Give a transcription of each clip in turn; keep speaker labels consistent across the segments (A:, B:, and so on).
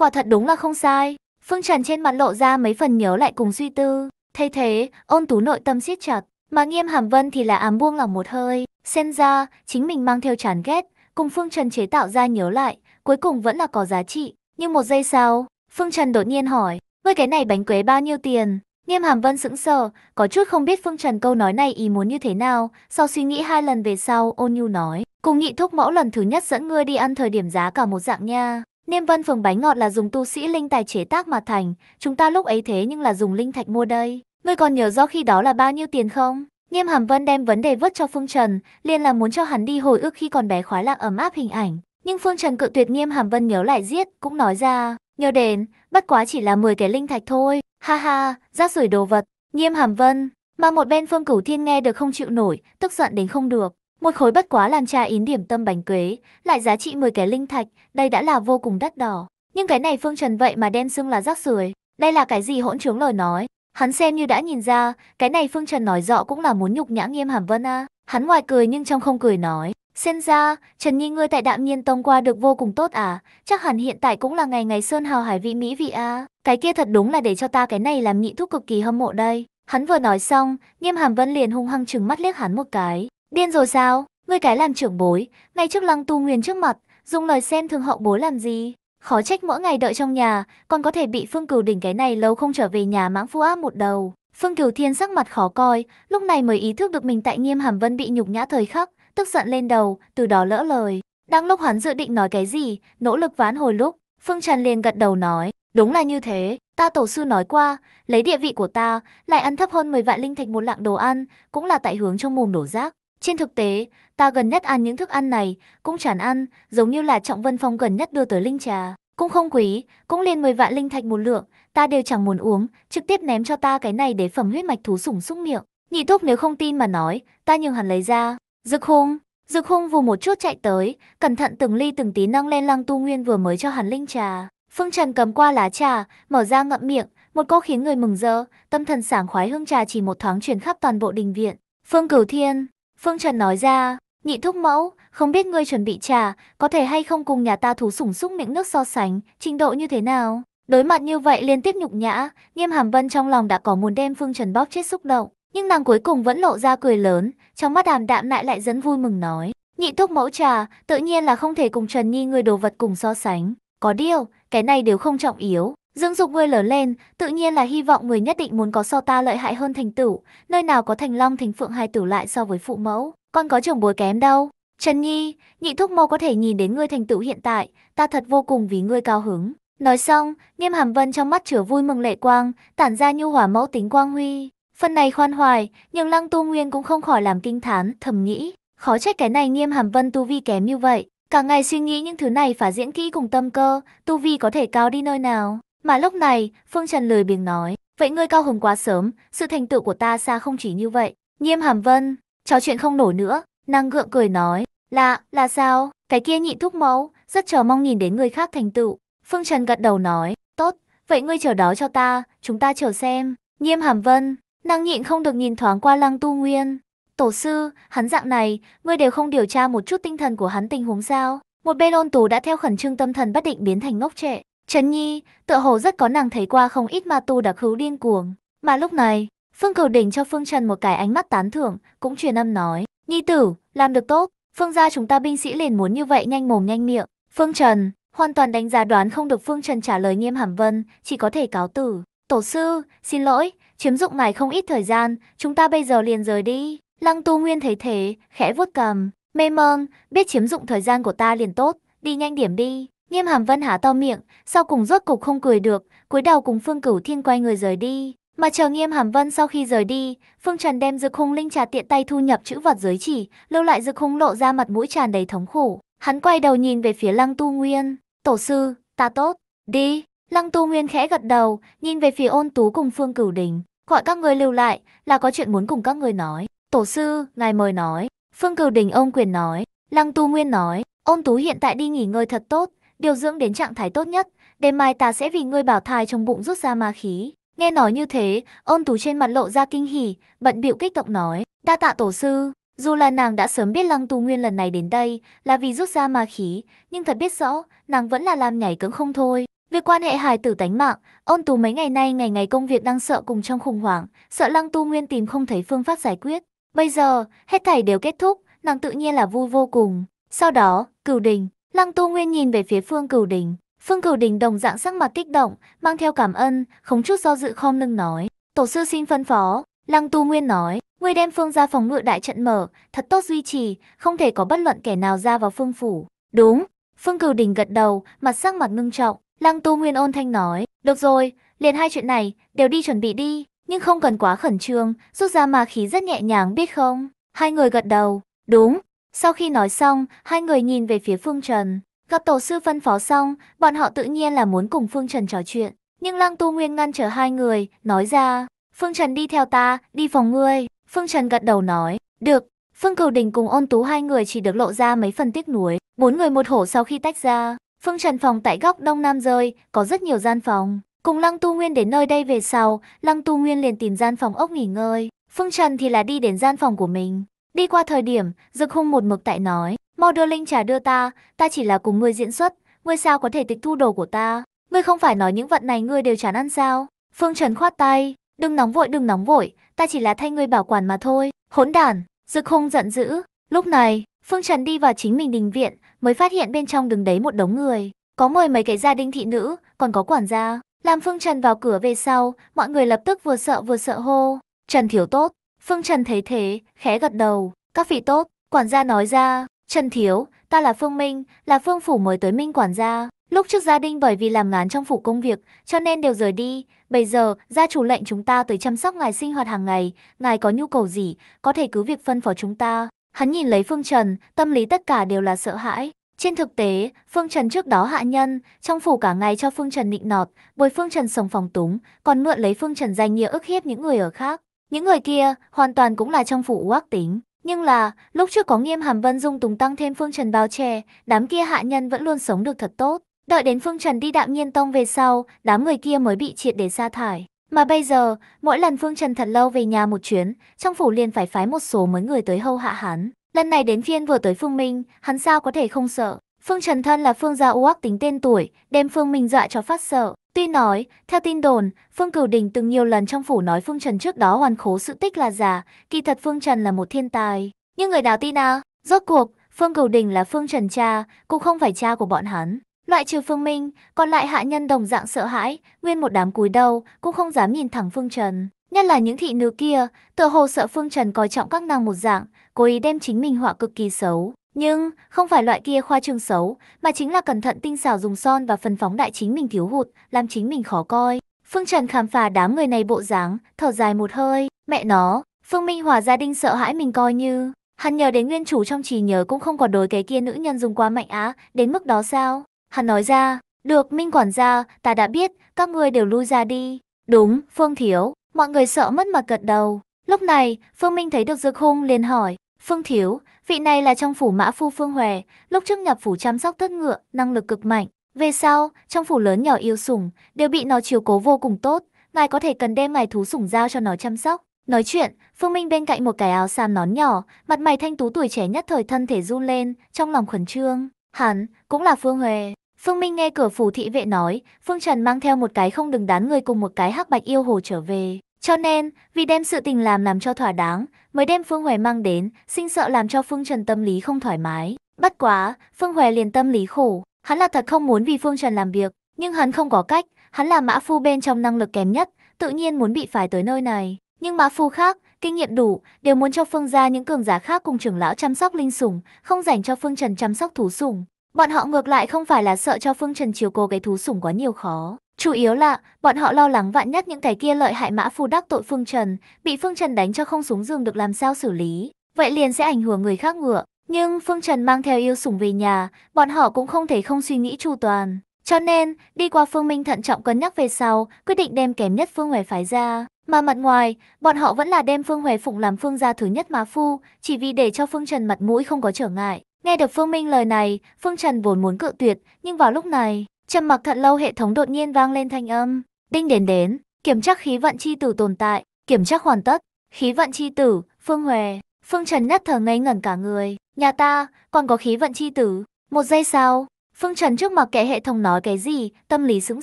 A: Quả thật đúng là không sai. Phương Trần trên mặt lộ ra mấy phần nhớ lại cùng suy tư. Thay thế, ôn tú nội tâm siết chặt. Mà nghiêm hàm vân thì là ám buông lỏng một hơi. Xem ra, chính mình mang theo chán ghét. Cùng Phương Trần chế tạo ra nhớ lại. Cuối cùng vẫn là có giá trị. Nhưng một giây sau, Phương Trần đột nhiên hỏi. Với cái này bánh quế bao nhiêu tiền? Nghiêm Hàm Vân sững sờ, có chút không biết Phương Trần câu nói này ý muốn như thế nào, sau suy nghĩ hai lần về sau, ôn nhu nói, cùng nhị thúc mẫu lần thứ nhất dẫn ngươi đi ăn thời điểm giá cả một dạng nha. Niêm Vân phường bánh ngọt là dùng tu sĩ linh tài chế tác mà thành, chúng ta lúc ấy thế nhưng là dùng linh thạch mua đây. Ngươi còn nhớ do khi đó là bao nhiêu tiền không? Nghiêm Hàm Vân đem vấn đề vứt cho Phương Trần, liền là muốn cho hắn đi hồi ức khi còn bé khoái lạc ấm áp hình ảnh. Nhưng Phương Trần cự tuyệt Nghiêm Hàm Vân nhớ lại giết, cũng nói ra, nhớ đến, bất quá chỉ là 10 cái linh thạch thôi, ha ha, rác rưởi đồ vật, Nghiêm Hàm Vân. Mà một bên Phương Cửu Thiên nghe được không chịu nổi, tức giận đến không được, một khối bất quá làm trà yến điểm tâm bánh quế, lại giá trị 10 cái linh thạch, đây đã là vô cùng đắt đỏ. Nhưng cái này Phương Trần vậy mà đem xưng là rác rưởi, đây là cái gì hỗn trướng lời nói? Hắn xem như đã nhìn ra, cái này Phương Trần nói rõ cũng là muốn nhục nhã Nghiêm Hàm Vân a. À. Hắn ngoài cười nhưng trong không cười nói, "Xem ra, Trần Nhi ngươi tại Đạm Nhiên Tông qua được vô cùng tốt à, chắc hẳn hiện tại cũng là ngày ngày sơn hào hải vị mỹ vị À. Cái kia thật đúng là để cho ta cái này làm nhị thúc cực kỳ hâm mộ đây." Hắn vừa nói xong, Nghiêm Hàm Vân liền hung hăng trừng mắt liếc hắn một cái, Điên rồi sao? Ngươi cái làm trưởng bối, ngay trước lăng tu nguyên trước mặt, dùng lời xem thường hậu bối làm gì? Khó trách mỗi ngày đợi trong nhà, còn có thể bị Phương Cửu đỉnh cái này lâu không trở về nhà mãng phu ác một đầu. Phương Cửu Thiên sắc mặt khó coi, lúc này mới ý thức được mình tại Nghiêm Hàm Vân bị nhục nhã thời khắc, tức giận lên đầu, từ đó lỡ lời. Đang lúc hắn dự định nói cái gì, nỗ lực ván hồi lúc, Phương Trần liền gật đầu nói, đúng là như thế, ta tổ sư nói qua, lấy địa vị của ta, lại ăn thấp hơn 10 vạn linh thạch một lạng đồ ăn, cũng là tại hướng trong mồm đổ rác. Trên thực tế, ta gần nhất ăn những thức ăn này, cũng chán ăn, giống như là Trọng Vân Phong gần nhất đưa tới linh trà. Cũng không quý, cũng liền 10 vạn linh thạch một lượng, ta đều chẳng muốn uống, trực tiếp ném cho ta cái này để phẩm huyết mạch thú sủng xúc miệng. Nhị thúc nếu không tin mà nói, ta nhường hắn lấy ra. Dực hung, dực hung vù một chút chạy tới, cẩn thận từng ly từng tí nâng lên lăng tu nguyên vừa mới cho hắn linh trà. Phương Trần cầm qua lá trà, mở ra ngậm miệng, một cô khiến người mừng rỡ, tâm thần sảng khoái hương trà chỉ một thoáng truyền khắp toàn bộ đình viện. Phương Cửu Thiên, Phương Trần nói ra, nhị thúc mẫu, không biết ngươi chuẩn bị trà, có thể hay không cùng nhà ta thú sủng xúc miệng nước so sánh, trình độ như thế nào? Đối mặt như vậy liên tiếp nhục nhã, nghiêm hàm vân trong lòng đã có muốn đem Phương Trần bóp chết xúc động. Nhưng nàng cuối cùng vẫn lộ ra cười lớn, trong mắt hàm đạm lại lại dẫn vui mừng nói. Nhị thúc mẫu trà, tự nhiên là không thể cùng Trần Nhi người đồ vật cùng so sánh. Có điều, cái này đều không trọng yếu, Dương Dục ngươi lớn lên, tự nhiên là hy vọng người nhất định muốn có so ta lợi hại hơn thành tửu, nơi nào có thành long thành phượng hai tửu lại so với phụ mẫu, con có trưởng bối kém đâu. Trần Nhi, nhị thúc mâu có thể nhìn đến ngươi thành tựu hiện tại, ta thật vô cùng vì ngươi cao hứng. Nói xong, nghiêm hàm vân trong mắt chứa vui mừng lệ quang, tản ra nhu hỏa mẫu tính quang huy. Phần này khoan hoài, nhưng lăng tu nguyên cũng không khỏi làm kinh thán, thầm nghĩ. Khó trách cái này nghiêm hàm vân tu vi kém như vậy. Cả ngày suy nghĩ những thứ này phải diễn kỹ cùng tâm cơ, tu vi có thể cao đi nơi nào. Mà lúc này, Phương Trần lười biếng nói, vậy ngươi cao hứng quá sớm, sự thành tựu của ta xa không chỉ như vậy. Nhiêm Hàm Vân, trò chuyện không nổi nữa, năng gượng cười nói, là, là sao, cái kia nhị thúc mẫu, rất chờ mong nhìn đến người khác thành tựu. Phương Trần gật đầu nói, tốt, vậy ngươi chờ đó cho ta, chúng ta chờ xem. Nhiêm Hàm Vân, năng nhịn không được nhìn thoáng qua Lăng Tu Nguyên. Tổ sư, hắn dạng này, ngươi đều không điều tra một chút tinh thần của hắn tình huống sao? Một bê lôn tù đã theo khẩn trương tâm thần bất định biến thành ngốc trệ. Trấn Nhi, tựa hồ rất có nàng thấy qua không ít ma tu đặc hữu điên cuồng. Mà lúc này, Phương Cầu Đỉnh cho Phương Trần một cái ánh mắt tán thưởng, cũng truyền âm nói, Nhi tử, làm được tốt, Phương gia chúng ta binh sĩ liền muốn như vậy nhanh mồm nhanh miệng. Phương Trần, hoàn toàn đánh giá đoán không được Phương Trần trả lời nghiêm hàm vân, chỉ có thể cáo tử. Tổ sư, xin lỗi, chiếm dụng ngài không ít thời gian, chúng ta bây giờ liền rời đi. Lăng Tu Nguyên thấy thế, khẽ vuốt cầm, mê mơn, biết chiếm dụng thời gian của ta liền tốt, đi nhanh điểm đi. Nghiêm Hàm Vân há to miệng, sau cùng rốt cục không cười được, cúi đầu cùng Phương Cửu Thiên quay người rời đi. Mà chờ Nghiêm Hàm Vân sau khi rời đi, Phương Trần đem dư khung linh trà tiện tay thu nhập chữ vật giới chỉ, lưu lại dư khung lộ ra mặt mũi tràn đầy thống khổ. Hắn quay đầu nhìn về phía Lăng Tu Nguyên, "Tổ sư, ta tốt, đi." Lăng Tu Nguyên khẽ gật đầu, nhìn về phía Ôn Tú cùng Phương Cửu Đình, "Gọi các người lưu lại, là có chuyện muốn cùng các người nói." "Tổ sư, ngài mời nói." Phương Cửu Đình ông quyền nói, Lăng Tu Nguyên nói, "Ôn Tú hiện tại đi nghỉ ngơi thật tốt, điều dưỡng đến trạng thái tốt nhất, đêm mai ta sẽ vì ngươi bảo thai trong bụng rút ra ma khí. Nghe nói như thế, ôn tú trên mặt lộ ra kinh hỉ, bận bịu kích động nói, đa tạ tổ sư. Dù là nàng đã sớm biết Lăng Tu Nguyên lần này đến đây là vì rút ra ma khí, nhưng thật biết rõ, nàng vẫn là làm nhảy cứng không thôi. Việc quan hệ hài tử tánh mạng, ôn tú mấy ngày nay ngày ngày công việc đang sợ cùng trong khủng hoảng, sợ Lăng Tu Nguyên tìm không thấy phương pháp giải quyết. Bây giờ, hết thảy đều kết thúc, nàng tự nhiên là vui vô cùng. Sau đó, cửu đình, Lăng Tu Nguyên nhìn về phía Phương Cửu Đình. Phương Cửu Đình đồng dạng sắc mặt kích động, mang theo cảm ơn, không chút do dự khom lưng nói. Tổ sư xin phân phó, Lăng Tu Nguyên nói, ngươi đem phương ra phòng ngự đại trận mở, thật tốt duy trì, không thể có bất luận kẻ nào ra vào phương phủ. Đúng, Phương Cửu Đình gật đầu, mặt sắc mặt ngưng trọng, Lăng Tu Nguyên ôn thanh nói, được rồi, liền hai chuyện này, đều đi chuẩn bị đi, nhưng không cần quá khẩn trương, rút ra ma khí rất nhẹ nhàng biết không? Hai người gật đầu, đúng, sau khi nói xong, hai người nhìn về phía Phương Trần. Gặp tổ sư phân phó xong, bọn họ tự nhiên là muốn cùng Phương Trần trò chuyện. Nhưng Lăng Tu Nguyên ngăn trở hai người, nói ra, Phương Trần đi theo ta, đi phòng ngươi. Phương Trần gật đầu nói, được. Phương Cửu Đình cùng ôn tú hai người chỉ được lộ ra mấy phần tiếc nuối. Bốn người một hổ sau khi tách ra, Phương Trần phòng tại góc đông nam rơi, có rất nhiều gian phòng. Cùng Lăng Tu Nguyên đến nơi đây về sau, Lăng Tu Nguyên liền tìm gian phòng ốc nghỉ ngơi. Phương Trần thì là đi đến gian phòng của mình. Đi qua thời điểm, Dực Hung một mực tại nói, mau đưa linh trà đưa ta, ta chỉ là cùng ngươi diễn xuất, ngươi sao có thể tịch thu đồ của ta? Ngươi không phải nói những vật này ngươi đều chán ăn sao? Phương Trần khoát tay, đừng nóng vội đừng nóng vội, ta chỉ là thay ngươi bảo quản mà thôi. Hỗn đàn Dực Hung giận dữ. Lúc này, Phương Trần đi vào chính mình đình viện, mới phát hiện bên trong đứng đấy một đống người, có mời mấy cái gia đình thị nữ, còn có quản gia. Làm Phương Trần vào cửa về sau, mọi người lập tức vừa sợ vừa sợ hô, "Trần thiếu tốt, Phương Trần thấy thế, khẽ gật đầu, các vị tốt, quản gia nói ra, Trần Thiếu, ta là Phương Minh, là Phương Phủ mới tới Minh quản gia. Lúc trước gia đình bởi vì làm ngán trong phủ công việc, cho nên đều rời đi. Bây giờ, gia chủ lệnh chúng ta tới chăm sóc ngài sinh hoạt hàng ngày, ngài có nhu cầu gì, có thể cứ việc phân phó chúng ta. Hắn nhìn lấy Phương Trần, tâm lý tất cả đều là sợ hãi. Trên thực tế, Phương Trần trước đó hạ nhân, trong phủ cả ngày cho Phương Trần nịnh nọt, bồi Phương Trần sống phòng túng, còn mượn lấy Phương Trần danh nghĩa ức hiếp những người ở khác. Những người kia hoàn toàn cũng là trong phủ ác tính. Nhưng là, lúc trước có nghiêm hàm vân dung tùng tăng thêm phương trần bao che, đám kia hạ nhân vẫn luôn sống được thật tốt. Đợi đến phương trần đi đạm nhiên tông về sau, đám người kia mới bị triệt để sa thải. Mà bây giờ, mỗi lần phương trần thật lâu về nhà một chuyến, trong phủ liền phải phái một số mấy người tới hâu hạ hắn. Lần này đến phiên vừa tới phương minh, hắn sao có thể không sợ. Phương Trần Thân là Phương gia uắc tính tên tuổi, đem Phương Minh dọa dạ cho phát sợ. Tuy nói, theo tin đồn, Phương Cửu Đình từng nhiều lần trong phủ nói Phương Trần trước đó hoàn khố sự tích là giả, kỳ thật Phương Trần là một thiên tài. Nhưng người nào tin à? Rốt cuộc, Phương Cửu Đình là Phương Trần cha, cũng không phải cha của bọn hắn. Loại trừ Phương Minh, còn lại hạ nhân đồng dạng sợ hãi, nguyên một đám cúi đầu, cũng không dám nhìn thẳng Phương Trần. Nhất là những thị nữ kia, tựa hồ sợ Phương Trần coi trọng các nàng một dạng, cố ý đem chính mình họa cực kỳ xấu. Nhưng, không phải loại kia khoa trương xấu, mà chính là cẩn thận tinh xảo dùng son và phần phóng đại chính mình thiếu hụt, làm chính mình khó coi. Phương Trần khám phá đám người này bộ dáng, thở dài một hơi, mẹ nó, Phương Minh Hòa gia đình sợ hãi mình coi như. Hắn nhờ đến nguyên chủ trong trí nhớ cũng không còn đối cái kia nữ nhân dùng quá mạnh á, đến mức đó sao? Hắn nói ra, được Minh quản gia, ta đã biết, các người đều lui ra đi. Đúng, Phương Thiếu, mọi người sợ mất mặt cật đầu. Lúc này, Phương Minh thấy được Dược Hung liền hỏi, Phương Thiếu, vị này là trong phủ mã phu Phương Hòe, lúc trước nhập phủ chăm sóc tất ngựa, năng lực cực mạnh. Về sau, trong phủ lớn nhỏ yêu sủng, đều bị nó chiều cố vô cùng tốt, ngài có thể cần đem ngài thú sủng giao cho nó chăm sóc. Nói chuyện, Phương Minh bên cạnh một cái áo xàm nón nhỏ, mặt mày thanh tú tuổi trẻ nhất thời thân thể run lên, trong lòng khẩn trương. Hắn, cũng là Phương Huệ. Phương Minh nghe cửa phủ thị vệ nói, Phương Trần mang theo một cái không đừng đán người cùng một cái hắc bạch yêu hồ trở về. Cho nên, vì đem sự tình làm làm cho thỏa đáng, mới đem Phương Hoài mang đến, sinh sợ làm cho Phương Trần tâm lý không thoải mái. Bất quá, Phương Hoài liền tâm lý khổ, hắn là thật không muốn vì Phương Trần làm việc, nhưng hắn không có cách, hắn là mã phu bên trong năng lực kém nhất, tự nhiên muốn bị phải tới nơi này. Nhưng mã phu khác, kinh nghiệm đủ, đều muốn cho Phương gia những cường giả khác cùng trưởng lão chăm sóc linh sủng, không dành cho Phương Trần chăm sóc thú sủng. Bọn họ ngược lại không phải là sợ cho Phương Trần chiều cô cái thú sủng quá nhiều khó, Chủ yếu là bọn họ lo lắng vạn nhất những cái kia lợi hại mã phu đắc tội Phương Trần, bị Phương Trần đánh cho không xuống giường được làm sao xử lý, vậy liền sẽ ảnh hưởng người khác ngựa. Nhưng Phương Trần mang theo yêu sủng về nhà, bọn họ cũng không thể không suy nghĩ chu toàn. Cho nên, đi qua Phương Minh thận trọng cân nhắc về sau, quyết định đem kém nhất Phương huệ phái ra. Mà mặt ngoài, bọn họ vẫn là đem Phương huệ Phụng làm Phương gia thứ nhất mã phu, chỉ vì để cho Phương Trần mặt mũi không có trở ngại. Nghe được Phương Minh lời này, Phương Trần vốn muốn cự tuyệt, nhưng vào lúc này, Trầm mặc thật lâu hệ thống đột nhiên vang lên thanh âm. Đinh đến đến, kiểm tra khí vận chi tử tồn tại, kiểm tra hoàn tất. Khí vận chi tử, Phương Huệ, Phương Trần nhất thở ngây ngẩn cả người. Nhà ta, còn có khí vận chi tử. Một giây sau, Phương Trần trước mặt kẻ hệ thống nói cái gì, tâm lý sững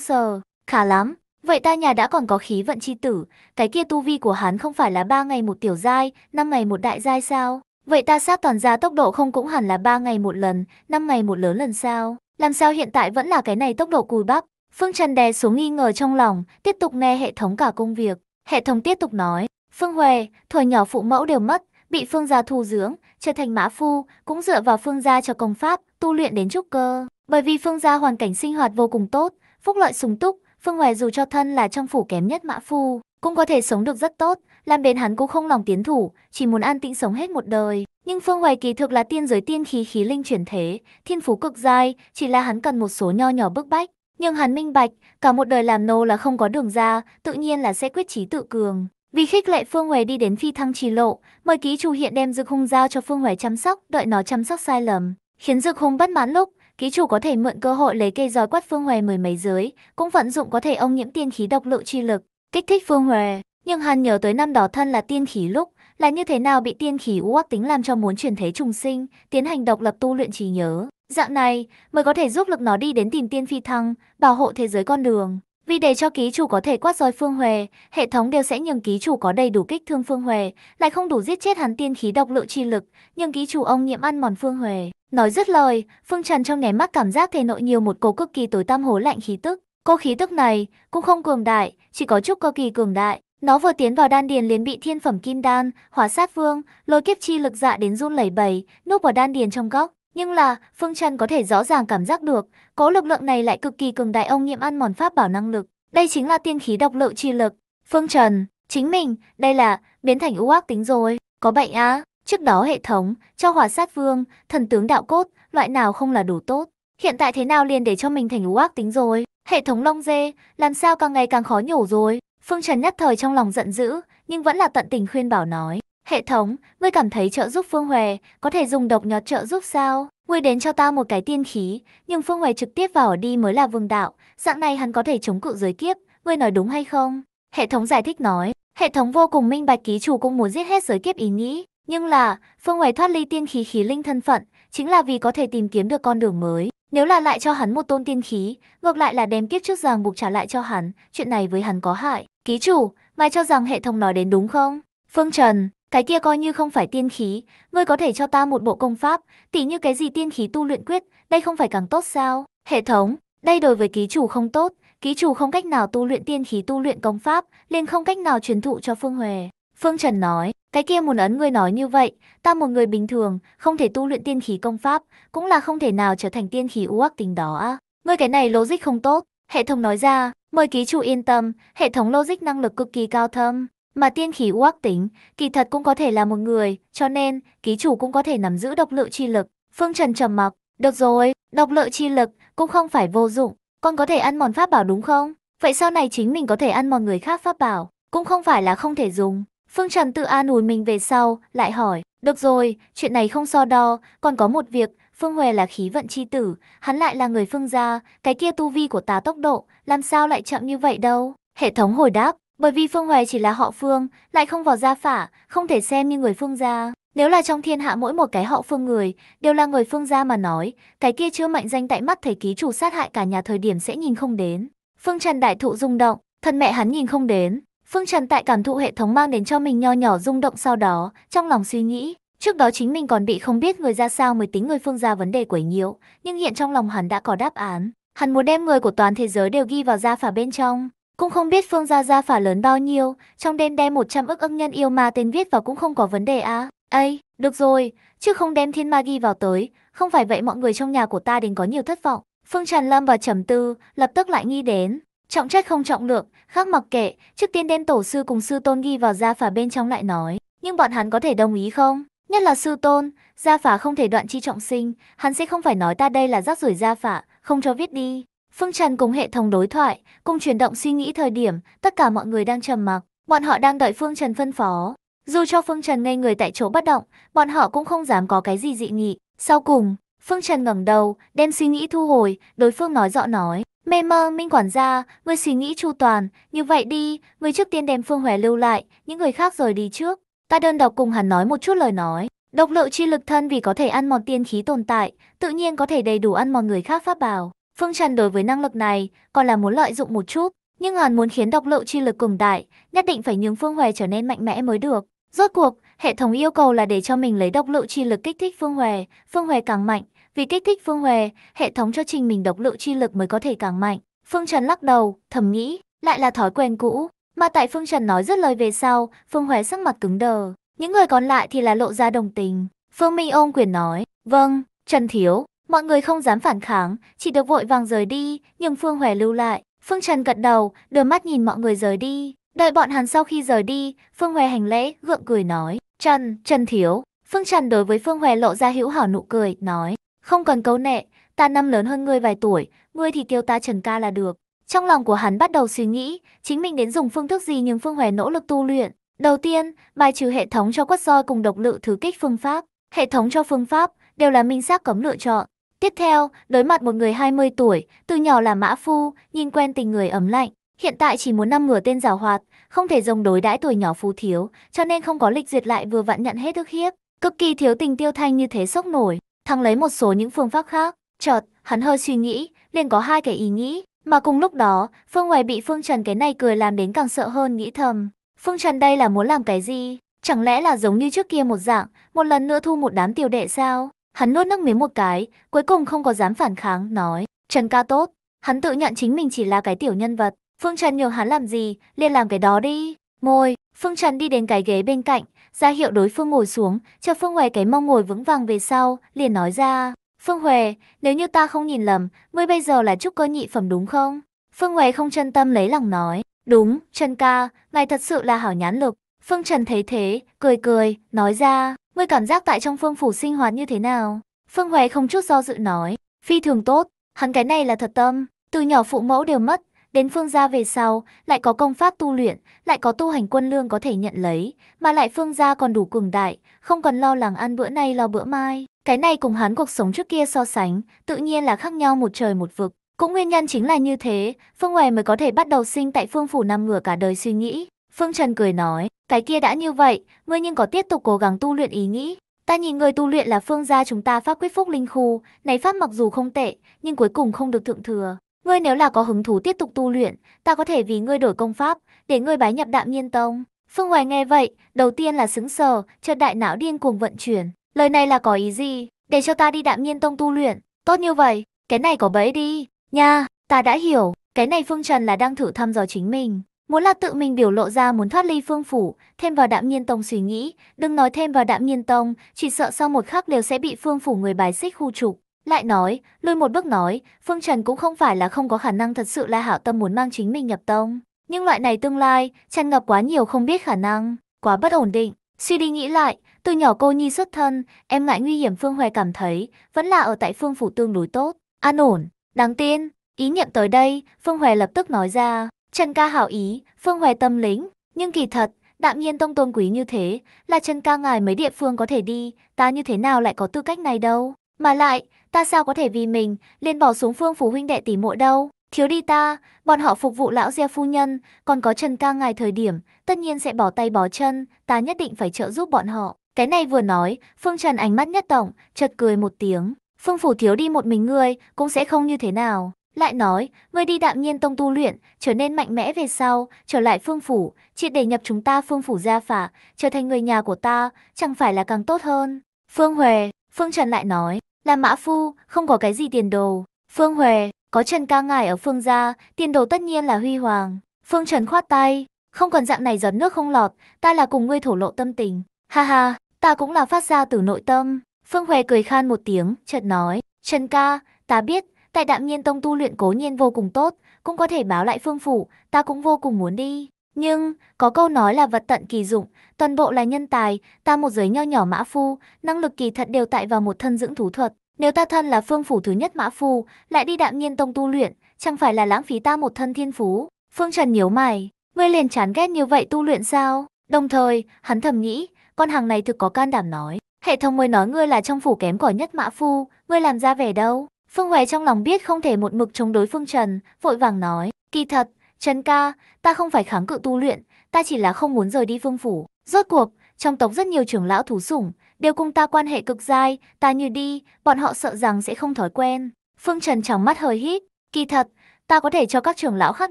A: sờ. Khá lắm, vậy ta nhà đã còn có khí vận chi tử. Cái kia tu vi của hắn không phải là ba ngày một tiểu giai, năm ngày một đại giai sao? Vậy ta sát toàn ra tốc độ không cũng hẳn là ba ngày một lần, năm ngày một lớn lần sao? Làm sao hiện tại vẫn là cái này tốc độ cùi bắp? Phương Trần đè xuống nghi ngờ trong lòng, tiếp tục nghe hệ thống cả công việc. Hệ thống tiếp tục nói, Phương Huệ, thời nhỏ phụ mẫu đều mất, bị Phương gia thu dưỡng, trở thành mã phu, cũng dựa vào Phương gia cho công pháp, tu luyện đến trúc cơ. Bởi vì Phương gia hoàn cảnh sinh hoạt vô cùng tốt, phúc lợi sung túc, Phương Huệ dù cho thân là trong phủ kém nhất mã phu, cũng có thể sống được rất tốt, làm bên hắn cũng không lòng tiến thủ, chỉ muốn an tĩnh sống hết một đời. Nhưng Phương Hoài kỳ thực là tiên giới tiên khí khí linh chuyển thế, thiên phú cực dai, chỉ là hắn cần một số nho nhỏ bức bách. Nhưng hắn minh bạch, cả một đời làm nô là không có đường ra, tự nhiên là sẽ quyết chí tự cường. Vì khích lệ Phương Hoài đi đến phi thăng trì lộ, mời ký chủ hiện đem dược hung giao cho Phương Hoài chăm sóc, đợi nó chăm sóc sai lầm. Khiến dược hung bất mãn lúc, ký chủ có thể mượn cơ hội lấy cây roi quát Phương Hoài mười mấy giới, cũng vận dụng có thể ông nhiễm tiên khí độc lự chi lực, kích thích Phương Hoài. Nhưng hắn nhớ tới năm đó thân là tiên khí lúc, là như thế nào bị tiên khí u ác tính làm cho muốn chuyển thế trùng sinh, tiến hành độc lập tu luyện trí nhớ. Dạng này mới có thể giúp lực nó đi đến tìm tiên phi thăng, bảo hộ thế giới con đường. Vì để cho ký chủ có thể quát roi Phương Huệ, hệ thống đều sẽ nhường ký chủ có đầy đủ kích thương Phương Huệ, lại không đủ giết chết hắn tiên khí độc lượng chi lực, nhưng ký chủ ông nhiễm ăn mòn Phương Huệ. Nói dứt lời, Phương Trần trong nháy mắt cảm giác thể nội nhiều một cố cực kỳ tối tam hố lạnh khí tức. Cô khí tức này cũng không cường đại, chỉ có chút cơ kỳ cường đại, nó vừa tiến vào đan điền liền bị thiên phẩm kim đan, hỏa sát vương, lôi kiếp chi lực dạ đến run lẩy bẩy, núp vào đan điền trong góc. Nhưng là, Phương Trần có thể rõ ràng cảm giác được, cố lực lượng này lại cực kỳ cường đại ông nghiệm ăn mòn pháp bảo năng lực. Đây chính là tiên khí độc lự chi lực. Phương Trần, chính mình, đây là, biến thành ưu ác tính rồi, có bệnh á. À? Trước đó hệ thống, cho hỏa sát vương, thần tướng đạo cốt, loại nào không là đủ tốt. Hiện tại thế nào liền để cho mình thành ưu ác tính rồi. Hệ thống long dê, làm sao càng ngày càng khó nhổ rồi. Phương Trần nhất thời trong lòng giận dữ, nhưng vẫn là tận tình khuyên bảo nói. Hệ thống, ngươi cảm thấy trợ giúp Phương Huệ có thể dùng độc nhọt trợ giúp sao? Ngươi đến cho ta một cái tiên khí, nhưng Phương Huệ trực tiếp vào đi mới là vương đạo. Dạng này hắn có thể chống cự giới kiếp, ngươi nói đúng hay không? Hệ thống giải thích nói, hệ thống vô cùng minh bạch ký chủ cũng muốn giết hết giới kiếp ý nghĩ. Nhưng là, Phương Huệ thoát ly tiên khí khí linh thân phận, chính là vì có thể tìm kiếm được con đường mới. Nếu là lại cho hắn một tôn tiên khí, ngược lại là đem kiếp trước ràng buộc trả lại cho hắn, chuyện này với hắn có hại. Ký chủ, mày cho rằng hệ thống nói đến đúng không? Phương Trần, cái kia coi như không phải tiên khí, ngươi có thể cho ta một bộ công pháp, tỉ như cái gì tiên khí tu luyện quyết, đây không phải càng tốt sao? Hệ thống, đây đối với ký chủ không tốt, ký chủ không cách nào tu luyện tiên khí tu luyện công pháp, liền không cách nào truyền thụ cho Phương Huệ. Phương Trần nói, cái kia muốn ấn ngươi nói như vậy, ta một người bình thường, không thể tu luyện tiên khí công pháp, cũng là không thể nào trở thành tiên khí u ác tính đó á. Ngươi cái này logic không tốt, hệ thống nói ra, mời ký chủ yên tâm, hệ thống logic năng lực cực kỳ cao thâm. Mà tiên khí u ác tính, kỳ thật cũng có thể là một người, cho nên, ký chủ cũng có thể nắm giữ độc lự chi lực. Phương Trần trầm mặc, được rồi, độc lự chi lực cũng không phải vô dụng, con có thể ăn mòn pháp bảo đúng không? Vậy sau này chính mình có thể ăn mòn người khác pháp bảo, cũng không phải là không thể dùng. Phương Trần tự an ủi mình về sau, lại hỏi, được rồi, chuyện này không so đo, còn có một việc, Phương Huệ là khí vận chi tử, hắn lại là người Phương gia, cái kia tu vi của ta tốc độ, làm sao lại chậm như vậy đâu? Hệ thống hồi đáp, bởi vì Phương Huệ chỉ là họ Phương, lại không vào gia phả, không thể xem như người Phương gia. Nếu là trong thiên hạ mỗi một cái họ Phương người, đều là người Phương gia mà nói, cái kia chưa mạnh danh tại mắt thầy ký chủ sát hại cả nhà thời điểm sẽ nhìn không đến. Phương Trần đại thụ rung động, thân mẹ hắn nhìn không đến, Phương Trần tại cảm thụ hệ thống mang đến cho mình nho nhỏ rung động sau đó, trong lòng suy nghĩ, trước đó chính mình còn bị không biết người ra sao mới tính người phương Gia vấn đề quấy nhiễu, nhưng hiện trong lòng hắn đã có đáp án. Hắn muốn đem người của toàn thế giới đều ghi vào gia phả bên trong. Cũng không biết phương gia gia phả lớn bao nhiêu, trong đêm đem 100 ức ức nhân yêu ma tên viết vào cũng không có vấn đề à. Ây, được rồi, chứ không đem thiên ma ghi vào tới, không phải vậy mọi người trong nhà của ta đến có nhiều thất vọng. Phương Trần lâm vào trầm tư, lập tức lại nghi đến. Trọng trách không trọng lượng, Khác mặc kệ, trước tiên đem tổ sư cùng sư tôn ghi vào gia phả bên trong lại nói. Nhưng bọn hắn có thể đồng ý không? Nhất là sư tôn, gia phả không thể đoạn chi trọng sinh, hắn sẽ không phải nói ta đây là rắc rủi gia phả, không cho viết đi. Phương Trần cùng hệ thống đối thoại, cùng chuyển động suy nghĩ thời điểm, tất cả mọi người đang trầm mặc, bọn họ đang đợi Phương Trần phân phó. Dù cho Phương Trần ngây người tại chỗ bất động, bọn họ cũng không dám có cái gì dị nghị. Sau cùng, Phương Trần ngẩng đầu, đem suy nghĩ thu hồi, đối phương nói rõ nói, Mê mơ Minh quản gia, ngươi suy nghĩ chu toàn, như vậy đi, ngươi trước tiên đem Phương Hòe lưu lại, những người khác rời đi trước. Ta đơn độc cùng hắn nói một chút lời nói. Độc lộ chi lực thân vì có thể ăn mòn tiên khí tồn tại, tự nhiên có thể đầy đủ ăn mòn người khác pháp bảo. Phương Trần đối với năng lực này, còn là muốn lợi dụng một chút, nhưng hắn muốn khiến độc lộ chi lực cường đại, nhất định phải nhường Phương Hòe trở nên mạnh mẽ mới được. Rốt cuộc, hệ thống yêu cầu là để cho mình lấy độc lộ chi lực kích thích Phương Hòe, Phương Hòe càng mạnh, vì kích thích Phương Huệ, hệ thống cho trình mình độc lộ chi lực mới có thể càng mạnh. Phương Trần lắc đầu, thầm nghĩ, lại là thói quen cũ. Mà tại Phương Trần nói rất lời về sau, Phương Huệ sắc mặt cứng đờ. Những người còn lại thì là lộ ra đồng tình. Phương Minh ôm quyền nói, vâng, Trần Thiếu, mọi người không dám phản kháng, chỉ được vội vàng rời đi, nhưng Phương Huệ lưu lại. Phương Trần gật đầu, đưa mắt nhìn mọi người rời đi. Đợi bọn hắn sau khi rời đi, Phương Huệ hành lễ, gượng cười nói, Trần, Trần Thiếu. Phương Trần đối với Phương Huệ lộ ra hữu hảo nụ cười, nói, không cần cấu nệ, ta năm lớn hơn ngươi vài tuổi, ngươi thì kêu ta Trần Ca là được. Trong lòng của hắn bắt đầu suy nghĩ, chính mình đến dùng phương thức gì nhưng Phương Hòe nỗ lực tu luyện. Đầu tiên, bài trừ hệ thống cho quất roi cùng độc lự thứ kích phương pháp. Hệ thống cho phương pháp đều là minh xác cấm lựa chọn. Tiếp theo, đối mặt một người 20 tuổi, từ nhỏ là mã phu, nhìn quen tình người ấm lạnh. Hiện tại chỉ muốn năm ngửa tên giảo hoạt, không thể dùng đối đãi tuổi nhỏ phú thiếu, cho nên không có lịch duyệt lại vừa vặn nhận hết thức hiếp. Cực kỳ thiếu tình tiêu thanh như thế sốc nổi thăng lấy một số những phương pháp khác. Chợt, hắn hơi suy nghĩ, liền có hai cái ý nghĩ. Mà cùng lúc đó, Phương Hoài bị Phương Trần cái này cười làm đến càng sợ hơn nghĩ thầm. Phương Trần đây là muốn làm cái gì? Chẳng lẽ là giống như trước kia một dạng, một lần nữa thu một đám tiểu đệ sao? Hắn nuốt nước miếng một cái, cuối cùng không có dám phản kháng, nói. Trần ca tốt, hắn tự nhận chính mình chỉ là cái tiểu nhân vật. Phương Trần nhường hắn làm gì, liền làm cái đó đi. môi, Phương Trần đi đến cái ghế bên cạnh, ra hiệu đối phương ngồi xuống, cho Phương Huệ cái mông ngồi vững vàng về sau, liền nói ra. Phương Huệ, nếu như ta không nhìn lầm, ngươi bây giờ là trúc cơ nhị phẩm đúng không? Phương Huệ không chân tâm lấy lòng nói. Đúng, Trần ca, ngài thật sự là hảo nhãn lực. Phương Trần thấy thế, cười cười, nói ra, ngươi cảm giác tại trong phương phủ sinh hoạt như thế nào? Phương Huệ không chút do dự nói, phi thường tốt, hắn cái này là thật tâm, từ nhỏ phụ mẫu đều mất, đến phương gia về sau, lại có công pháp tu luyện, lại có tu hành quân lương có thể nhận lấy, mà lại phương gia còn đủ cường đại, không cần lo lắng ăn bữa nay lo bữa mai. Cái này cùng hắn cuộc sống trước kia so sánh, tự nhiên là khác nhau một trời một vực. Cũng nguyên nhân chính là như thế, Phương Hoài mới có thể bắt đầu sinh tại phương phủ năm ngửa cả đời suy nghĩ. Phương Trần cười nói, cái kia đã như vậy, ngươi nhưng có tiếp tục cố gắng tu luyện ý nghĩ. Ta nhìn người tu luyện là phương gia chúng ta phát quyết phúc linh khu, này pháp mặc dù không tệ, nhưng cuối cùng không được thượng thừa. Ngươi nếu là có hứng thú tiếp tục tu luyện, ta có thể vì ngươi đổi công pháp, để ngươi bái nhập đạm nhiên tông. Phương Hoài nghe vậy, đầu tiên là sững sờ, cho đại não điên cuồng vận chuyển. Lời này là có ý gì? Để cho ta đi đạm nhiên tông tu luyện. Tốt như vậy, cái này có bẫy đi. Nha, ta đã hiểu, cái này Phương Trần là đang thử thăm dò chính mình. Muốn là tự mình biểu lộ ra muốn thoát ly phương phủ, thêm vào đạm nhiên tông suy nghĩ, đừng nói thêm vào đạm nhiên tông, chỉ sợ sau một khắc đều sẽ bị phương phủ người bài xích khu trục. Lại nói, lùi một bước nói, Phương Trần cũng không phải là không có khả năng thật sự là hảo tâm muốn mang chính mình nhập tông. Nhưng loại này tương lai, tràn ngập quá nhiều không biết khả năng, quá bất ổn định. Suy đi nghĩ lại, từ nhỏ cô nhi xuất thân, em ngại nguy hiểm Phương Hoài cảm thấy, vẫn là ở tại Phương Phủ tương đối tốt, an ổn, đáng tin. Ý niệm tới đây, Phương Hoài lập tức nói ra, Trần ca hảo ý, Phương Hoài tâm lính, nhưng kỳ thật, đạm nhiên tông tôn quý như thế, là Trần ca ngài mấy địa phương có thể đi, ta như thế nào lại có tư cách này đâu. Mà lại, ta sao có thể vì mình, liền bỏ xuống phương phủ huynh đệ tỷ muội đâu. Thiếu đi ta, bọn họ phục vụ lão gia phu nhân, còn có Trần ca ngài thời điểm, tất nhiên sẽ bỏ tay bỏ chân, ta nhất định phải trợ giúp bọn họ. Cái này vừa nói, Phương Trần ánh mắt nhất tổng, chợt cười một tiếng. Phương phủ thiếu đi một mình ngươi, cũng sẽ không như thế nào. Lại nói, ngươi đi đạm nhiên tông tu luyện, trở nên mạnh mẽ về sau, trở lại phương phủ, chỉ để nhập chúng ta phương phủ gia phả, trở thành người nhà của ta, chẳng phải là càng tốt hơn. Phương Huệ, Phương Trần lại nói, là mã phu, không có cái gì tiền đồ. Phương Huệ, có Trần Ca Ngải ở Phương gia, tiền đồ tất nhiên là huy hoàng. Phương Trần khoát tay, không còn dạng này giọt nước không lọt, ta là cùng ngươi thổ lộ tâm tình. Ha ha, ta cũng là phát ra từ nội tâm. Phương Huệ cười khan một tiếng, chợt nói, Trần Ca, ta biết, tại đạm nhiên tông tu luyện cố nhiên vô cùng tốt, cũng có thể báo lại phương phủ, ta cũng vô cùng muốn đi. Nhưng, có câu nói là vật tận kỳ dụng, toàn bộ là nhân tài, ta một giới nho nhỏ mã phu, năng lực kỳ thật đều tại vào một thân dưỡng thú thuật. Nếu ta thân là phương phủ thứ nhất mã phu, lại đi đạm nhiên tông tu luyện, chẳng phải là lãng phí ta một thân thiên phú. Phương Trần nhíu mày, ngươi liền chán ghét như vậy tu luyện sao? Đồng thời, hắn thầm nghĩ, con hàng này thực có can đảm nói. Hệ thống mới nói ngươi là trong phủ kém cỏi nhất mã phu, ngươi làm ra vẻ đâu? Phương Hoài trong lòng biết không thể một mực chống đối Phương Trần, vội vàng nói. Kỳ thật, Trần ca, ta không phải kháng cự tu luyện, ta chỉ là không muốn rời đi vương phủ. Rốt cuộc, trong tộc rất nhiều trưởng lão thú sủng, đều cùng ta quan hệ cực dai, ta như đi, bọn họ sợ rằng sẽ không thói quen. Phương Trần tròng mắt hơi hít, kỳ thật, ta có thể cho các trưởng lão khác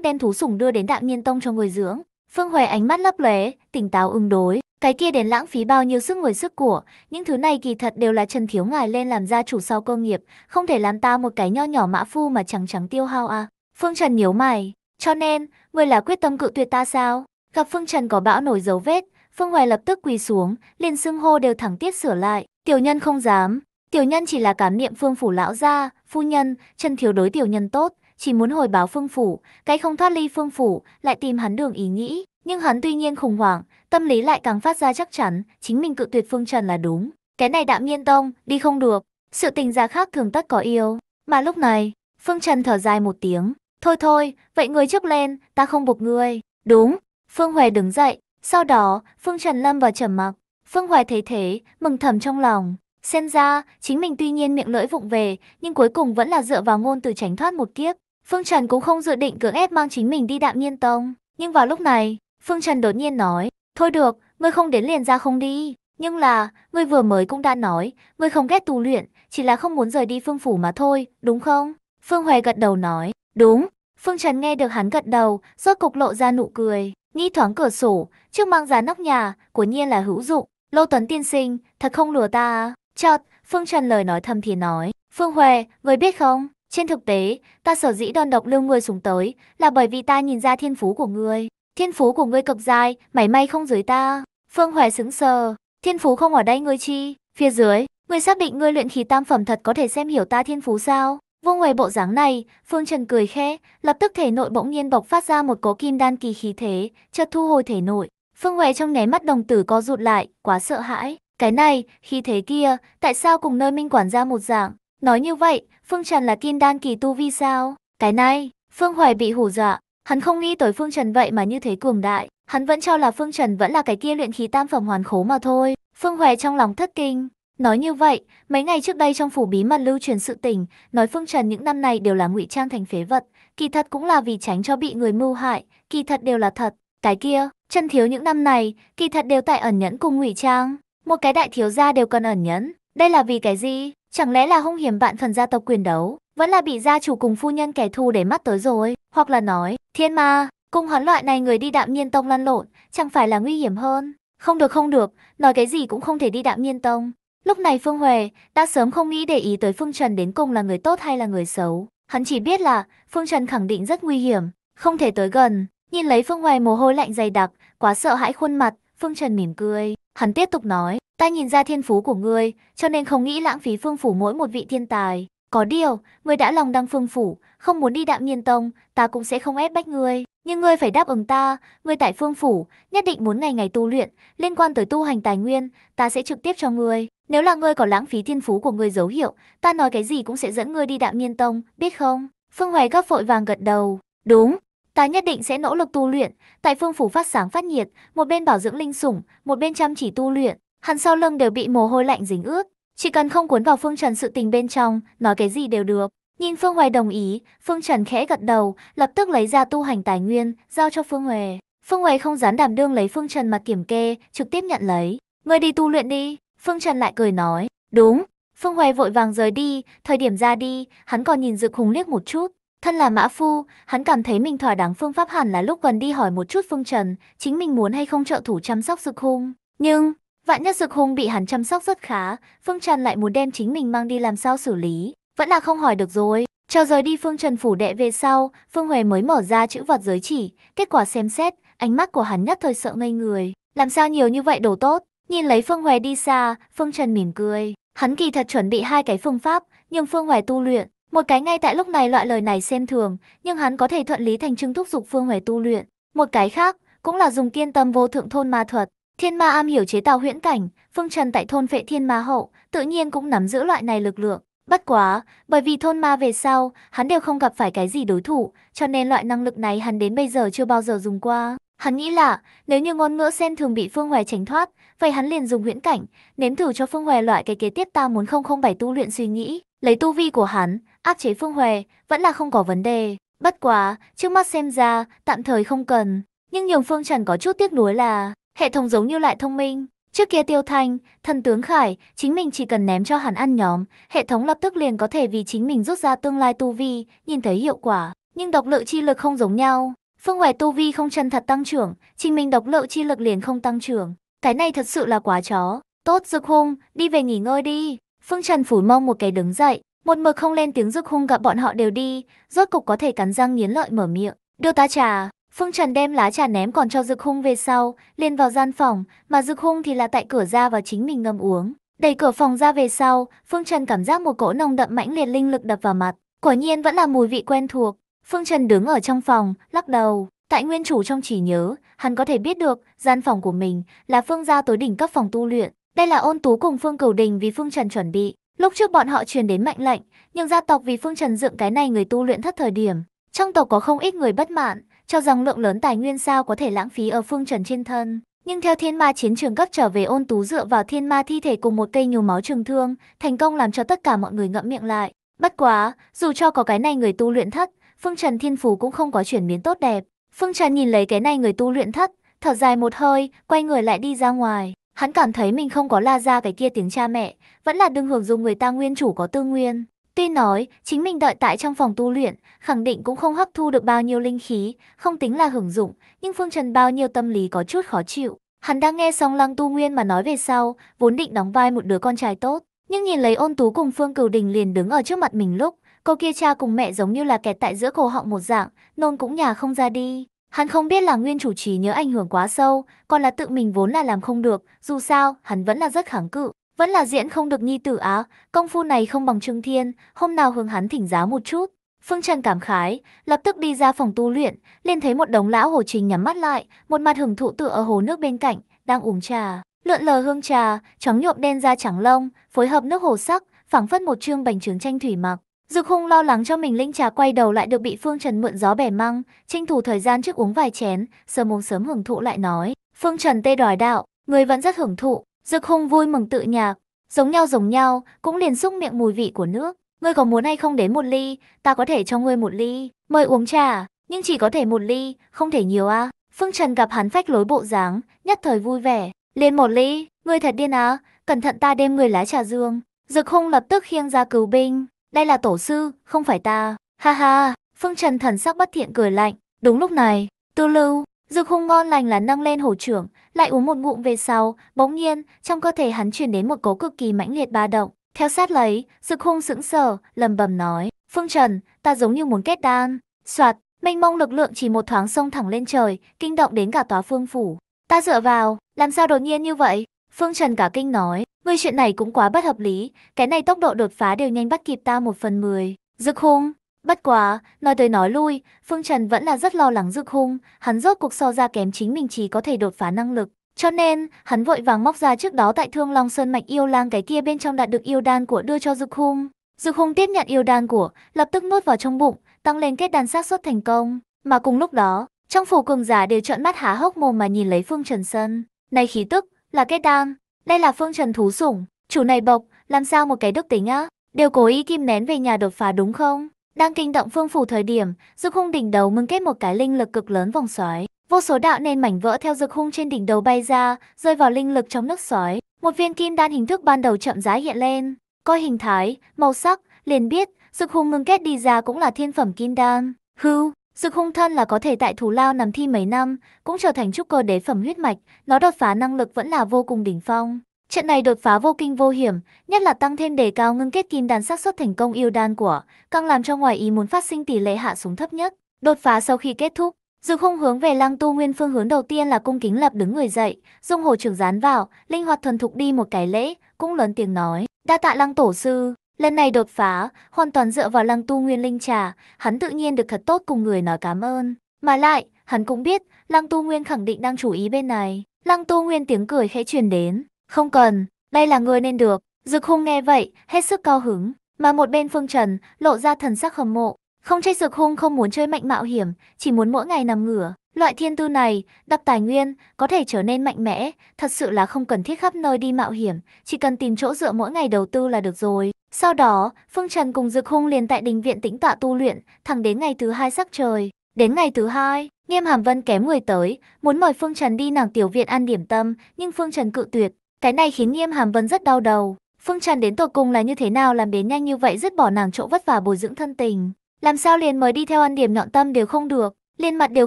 A: đen thú sủng đưa đến đạm nhiên tông cho người dưỡng. Phương Hoài ánh mắt lấp lóe, tỉnh táo ứng đối, cái kia đến lãng phí bao nhiêu sức người sức của, những thứ này kỳ thật đều là Trần Thiếu Ngài lên làm gia chủ sau cơ nghiệp, không thể làm ta một cái nho nhỏ mã phu mà trắng trắng tiêu hao à. Phương Trần nhíu mày, cho nên, ngươi là quyết tâm cự tuyệt ta sao? Gặp Phương Trần có bão nổi dấu vết, Phương Hoài lập tức quỳ xuống, liền xưng hô đều thẳng tiết sửa lại. Tiểu nhân không dám, tiểu nhân chỉ là cảm niệm Phương Phủ lão gia, phu nhân, Trần thiếu đối tiểu nhân tốt, chỉ muốn hồi báo Phương Phủ, cái không thoát ly Phương Phủ, lại tìm hắn đường ý nghĩ. Nhưng hắn tuy nhiên khủng hoảng, tâm lý lại càng phát ra chắc chắn, chính mình cự tuyệt Phương Trần là đúng. Cái này đạm nhiên tông, đi không được, sự tình gia khác thường tất có yêu. Mà lúc này, Phương Trần thở dài một tiếng, Thôi thôi, vậy người trước lên, ta không buộc người. Đúng, Phương Hoài đứng dậy, sau đó Phương Trần Lâm vào trầm mặc. Phương Hoài thấy thế, mừng thầm trong lòng. Xem ra, chính mình tuy nhiên miệng lưỡi vụng về, nhưng cuối cùng vẫn là dựa vào ngôn từ tránh thoát một kiếp. Phương Trần cũng không dự định cưỡng ép mang chính mình đi đạm nhiên tông. Nhưng vào lúc này, Phương Trần đột nhiên nói, thôi được, ngươi không đến liền ra không đi. Nhưng là, ngươi vừa mới cũng đã nói, ngươi không ghét tu luyện, chỉ là không muốn rời đi phương phủ mà thôi, đúng không? Phương Hoài gật đầu nói, Đúng, Phương Trần nghe được hắn gật đầu, rốt cục lộ ra nụ cười, nghi thoáng cửa sổ, trước mang giá nóc nhà, của nhiên là hữu dụng. Lô Tuấn tiên sinh, thật không lừa ta. Chợt, Phương Trần lời nói thầm thì nói, Phương Huệ, người biết không, trên thực tế, ta sở dĩ đơn độc lưu ngươi xuống tới, là bởi vì ta nhìn ra thiên phú của ngươi. Thiên phú của ngươi cực dài, mảy may không dưới ta. Phương Huệ sững sờ, thiên phú không ở đây ngươi chi, phía dưới, ngươi xác định ngươi luyện khí tam phẩm thật có thể xem hiểu ta thiên phú sao? Vô ngoài bộ dáng này, Phương Trần cười khẽ, lập tức thể nội bỗng nhiên bộc phát ra một cỗ kim đan kỳ khí thế, chợt thu hồi thể nội. Phương Hoài trong né mắt đồng tử có rụt lại, quá sợ hãi. Cái này, khi thế kia, tại sao cùng nơi minh quản ra một dạng? Nói như vậy, Phương Trần là kim đan kỳ tu vi sao? Cái này, Phương Hoài bị hù dọa, hắn không nghĩ tới Phương Trần vậy mà như thế cường đại. Hắn vẫn cho là Phương Trần vẫn là cái kia luyện khí tam phẩm hoàn khố mà thôi. Phương Hoài trong lòng thất kinh, Nói như vậy, mấy ngày trước đây trong phủ bí mật lưu truyền sự tình, nói Phương Trần những năm này đều là ngụy trang thành phế vật, kỳ thật cũng là vì tránh cho bị người mưu hại, kỳ thật đều là thật. Cái kia, chân thiếu những năm này, kỳ thật đều tại ẩn nhẫn cùng ngụy trang, một cái đại thiếu gia đều cần ẩn nhẫn, đây là vì cái gì? Chẳng lẽ là hung hiểm bạn phần gia tộc quyền đấu, vẫn là bị gia chủ cùng phu nhân kẻ thù để mắt tới rồi, hoặc là nói, thiên ma, cùng hắn loại này người đi đạm nhiên tông lăn lộn, chẳng phải là nguy hiểm hơn. Không được không được, nói cái gì cũng không thể đi đạm nhiên tông, Lúc này Phương Huệ đã sớm không nghĩ để ý tới Phương Trần đến cùng là người tốt hay là người xấu. Hắn chỉ biết là Phương Trần khẳng định rất nguy hiểm, không thể tới gần. Nhìn lấy Phương Huệ mồ hôi lạnh dày đặc, quá sợ hãi khuôn mặt, Phương Trần mỉm cười. Hắn tiếp tục nói, ta nhìn ra thiên phú của ngươi, cho nên không nghĩ lãng phí phương phủ mỗi một vị thiên tài. Có điều, ngươi đã lòng đăng phương phủ, không muốn đi đạm nhiên tông, ta cũng sẽ không ép bách ngươi. Nhưng ngươi phải đáp ứng ta, ngươi tại phương phủ, nhất định muốn ngày ngày tu luyện, liên quan tới tu hành tài nguyên, ta sẽ trực tiếp cho ngươi. Nếu là ngươi có lãng phí thiên phú của ngươi dấu hiệu, ta nói cái gì cũng sẽ dẫn ngươi đi đạo niên tông, biết không? Phương Hoài gấp vội vàng gật đầu. Đúng, ta nhất định sẽ nỗ lực tu luyện. Tại Phương Phủ phát sáng phát nhiệt, một bên bảo dưỡng linh sủng, một bên chăm chỉ tu luyện. Hắn sau lưng đều bị mồ hôi lạnh dính ướt. Chỉ cần không cuốn vào Phương Trần sự tình bên trong, nói cái gì đều được. Nhìn Phương Hoài đồng ý, Phương Trần khẽ gật đầu, lập tức lấy ra tu hành tài nguyên, giao cho Phương Hoài. Phương Hoài không dám đảm đương lấy Phương Trần mà kiểm kê, trực tiếp nhận lấy. Ngươi đi tu luyện đi, Phương Trần lại cười nói, đúng. Phương Hoài vội vàng rời đi, thời điểm ra đi, hắn còn nhìn Dực Hùng liếc một chút. Thân là mã phu, hắn cảm thấy mình thỏa đáng phương pháp hẳn là lúc gần đi hỏi một chút Phương Trần, chính mình muốn hay không trợ thủ chăm sóc Dực Hùng. Nhưng, vạn nhất Dực Hùng bị hắn chăm sóc rất khá, Phương Trần lại muốn đem chính mình mang đi làm sao xử lý, vẫn là không hỏi được rồi. Cho rời đi Phương Trần phủ đệ về sau, Phương Hoài mới mở ra chữ vật giới chỉ, kết quả xem xét, ánh mắt của hắn nhất thời sợ ngây người. Làm sao nhiều như vậy đồ tốt, Nhìn lấy Phương Hoài đi xa, Phương Trần mỉm cười. Hắn kỳ thật chuẩn bị hai cái phương pháp, nhưng Phương Hoài tu luyện. Một cái ngay tại lúc này loại lời này xem thường, nhưng hắn có thể thuận lý thành chứng thúc dục Phương Hoài tu luyện. Một cái khác, cũng là dùng kiên tâm vô thượng thôn ma thuật. Thiên ma am hiểu chế tạo huyễn cảnh, Phương Trần tại thôn vệ thiên ma hậu, tự nhiên cũng nắm giữ loại này lực lượng. Bất quá, bởi vì thôn ma về sau, hắn đều không gặp phải cái gì đối thủ, cho nên loại năng lực này hắn đến bây giờ chưa bao giờ dùng qua. Hắn nghĩ là, nếu như ngôn ngữ sen thường bị Phương Hoài tránh thoát, vậy hắn liền dùng huyễn cảnh, nếm thử cho Phương Hòe loại cái kế tiếp ta muốn không không bảy tu luyện suy nghĩ, lấy tu vi của hắn, áp chế Phương Hòe, vẫn là không có vấn đề. Bất quá, trước mắt xem ra, tạm thời không cần. Nhưng nhường Phương Trần có chút tiếc nuối là, hệ thống giống như lại thông minh. Trước kia Tiêu Thanh, thần tướng Khải, chính mình chỉ cần ném cho hắn ăn nhóm, hệ thống lập tức liền có thể vì chính mình rút ra tương lai tu vi, nhìn thấy hiệu quả. Nhưng độc lự chi lực không giống nhau. Phương Hoài tu vi không chân thật tăng trưởng, chính mình độc lự chi lực liền không tăng trưởng. Cái này thật sự là quá chó. Tốt Dực Hung, đi về nghỉ ngơi đi. Phương Trần phủi mông một cái đứng dậy. Một mực không lên tiếng Dực Hung gặp bọn họ đều đi. Rốt cục có thể cắn răng nghiến lợi mở miệng. Đưa ta trà. Phương Trần đem lá trà ném còn cho Dực Hung về sau, liền vào gian phòng, mà Dực Hung thì là tại cửa ra vào chính mình ngâm uống. Đẩy cửa phòng ra về sau, Phương Trần cảm giác một cỗ nồng đậm mãnh liệt linh lực đập vào mặt. Quả nhiên vẫn là mùi vị quen thuộc. Phương Trần đứng ở trong phòng, lắc đầu. Tại nguyên chủ trong chỉ nhớ, hắn có thể biết được gian phòng của mình là phương gia tối đỉnh cấp phòng tu luyện. Đây là ôn tú cùng phương cầu đình vì phương trần chuẩn bị. Lúc trước bọn họ truyền đến mệnh lệnh, nhưng gia tộc vì phương trần dựng cái này người tu luyện thất thời điểm. Trong tộc có không ít người bất mãn, cho rằng lượng lớn tài nguyên sao có thể lãng phí ở phương trần trên thân. Nhưng theo thiên ma chiến trường cấp trở về ôn tú dựa vào thiên ma thi thể cùng một cây nhiều máu trường thương, thành công làm cho tất cả mọi người ngậm miệng lại. Bất quá, dù cho có cái này người tu luyện thất, phương trần thiên phú cũng không có chuyển biến tốt đẹp. Phương Trần nhìn lấy cái này người tu luyện thất, thở dài một hơi, quay người lại đi ra ngoài. Hắn cảm thấy mình không có la ra cái kia tiếng cha mẹ, vẫn là đương hưởng dùng người ta nguyên chủ có tư nguyên. Tuy nói, chính mình đợi tại trong phòng tu luyện, khẳng định cũng không hấp thu được bao nhiêu linh khí, không tính là hưởng dụng, nhưng Phương Trần bao nhiêu tâm lý có chút khó chịu. Hắn đang nghe xong Lăng Tu Nguyên mà nói về sau, vốn định đóng vai một đứa con trai tốt, nhưng nhìn lấy ôn tú cùng Phương Cửu Đình liền đứng ở trước mặt mình lúc, Cô kia cha cùng mẹ giống như là kẹt tại giữa cổ họng một dạng, nôn cũng nhà không ra đi. Hắn không biết là nguyên chủ trì nhớ ảnh hưởng quá sâu, còn là tự mình vốn là làm không được, dù sao, hắn vẫn là rất kháng cự. Vẫn là diễn không được nhi tử á, công phu này không bằng Trương Thiên, hôm nào hướng hắn thỉnh giáo một chút. Phương Trần cảm khái, lập tức đi ra phòng tu luyện, liền thấy một đống lão hồ trình nhắm mắt lại, một mặt hưởng thụ tựa ở hồ nước bên cạnh, đang uống trà. Lượn lờ hương trà, trắng nhuộm đen da trắng lông, phối hợp nước hồ sắc, phảng phất một chương bành trướng tranh thủy mặc. Dược Hùng lo lắng cho mình linh trà quay đầu lại được bị Phương Trần mượn gió bẻ măng, tranh thủ thời gian trước uống vài chén, giờ muốn sớm hưởng thụ lại nói. Phương Trần tê đòi đạo, người vẫn rất hưởng thụ, Dược Hùng vui mừng tự nhạc, giống nhau giống nhau, cũng liền xúc miệng mùi vị của nước. Ngươi có muốn hay không đến một ly, ta có thể cho ngươi một ly, mời uống trà, nhưng chỉ có thể một ly, không thể nhiều à. Phương Trần gặp hắn phách lối bộ dáng, nhất thời vui vẻ, liền một ly, ngươi thật điên à? cẩn thận ta đem người lá trà dương. Dược Hùng lập tức khiêng ra cứu binh, đây là tổ sư, không phải ta. Ha ha, Phương Trần thần sắc bất thiện cười lạnh. Đúng lúc này, tư lưu, dược hung ngon lành là nâng lên hổ trưởng, lại uống một ngụm về sau, bỗng nhiên, trong cơ thể hắn truyền đến một cố cực kỳ mãnh liệt ba động. Theo sát lấy, dược hung sững sờ, lầm bầm nói, Phương Trần, ta giống như muốn kết đan. Soạt, mênh mông lực lượng chỉ một thoáng sông thẳng lên trời, kinh động đến cả tòa phương phủ. Ta dựa vào, làm sao đột nhiên như vậy? Phương Trần cả kinh nói, Ngươi chuyện này cũng quá bất hợp lý, cái này tốc độ đột phá đều nhanh bắt kịp ta một phần mười. Dực hung, bất quá, nói tới nói lui, Phương Trần vẫn là rất lo lắng dực hung, hắn rốt cuộc so ra kém chính mình chỉ có thể đột phá năng lực. Cho nên, hắn vội vàng móc ra trước đó tại Thương Long Sơn Mạch yêu lang cái kia bên trong đạt được yêu đan của đưa cho Dực Hung. Dực Hung tiếp nhận yêu đan của, lập tức nuốt vào trong bụng, tăng lên kết đan xác suất thành công. Mà cùng lúc đó, trong phủ cường giả đều trợn mắt há hốc mồm mà nhìn lấy Phương Trần Sơn. Này khí tức, là kết đan, đây là Phương Trần thú sủng, chủ này bộc, làm sao một cái đức tính á, đều cố ý kim nén về nhà đột phá đúng không? Đang kinh động phương phủ thời điểm, dực hung đỉnh đầu mừng kết một cái linh lực cực lớn vòng xoáy. Vô số đạo nền mảnh vỡ theo dực hung trên đỉnh đầu bay ra, rơi vào linh lực trong nước xoáy. Một viên kim đan hình thức ban đầu chậm rãi hiện lên. Coi hình thái, màu sắc, liền biết, dực hung mừng kết đi ra cũng là thiên phẩm kim đan. Hưu, sự hung thân là có thể tại thủ lao nằm thi mấy năm, cũng trở thành trúc cơ đế phẩm huyết mạch, nó đột phá năng lực vẫn là vô cùng đỉnh phong. Trận này đột phá vô kinh vô hiểm, nhất là tăng thêm đề cao ngưng kết kim đan xác suất thành công yêu đan của, càng làm cho ngoài ý muốn phát sinh tỷ lệ hạ xuống thấp nhất. Đột phá sau khi kết thúc, Dực hung hướng về Lăng Tu Nguyên phương hướng đầu tiên là cung kính lập đứng người dậy, dung hồ trưởng dán vào, linh hoạt thuần thục đi một cái lễ, cũng lớn tiếng nói: "Đa tạ Lăng tổ sư." Lần này đột phá, hoàn toàn dựa vào lăng tu nguyên linh trà, hắn tự nhiên được thật tốt cùng người nói cảm ơn. Mà lại, hắn cũng biết, lăng tu nguyên khẳng định đang chú ý bên này. Lăng tu nguyên tiếng cười khẽ truyền đến. Không cần, đây là người nên được. Dực hung nghe vậy, hết sức cao hứng. Mà một bên phương trần, lộ ra thần sắc hầm mộ. Không trách dực hung không muốn chơi mạnh mạo hiểm, chỉ muốn mỗi ngày nằm ngửa. Loại thiên tư này, đặc tài nguyên, có thể trở nên mạnh mẽ, thật sự là không cần thiết khắp nơi đi mạo hiểm, chỉ cần tìm chỗ dựa mỗi ngày đầu tư là được rồi. Sau đó, Phương Trần cùng dược Hung liền tại đình viện tĩnh tọa tu luyện, thẳng đến ngày thứ hai sắc trời. Đến ngày thứ hai, Nghiêm Hàm Vân kém người tới, muốn mời Phương Trần đi nàng tiểu viện ăn điểm tâm, nhưng Phương Trần cự tuyệt. Cái này khiến Nghiêm Hàm Vân rất đau đầu. Phương Trần đến tột cùng là như thế nào làm đến nhanh như vậy dứt bỏ nàng chỗ vất vả bồi dưỡng thân tình. Làm sao liền mới đi theo ăn điểm nhọn tâm đều không được, liên mặt đều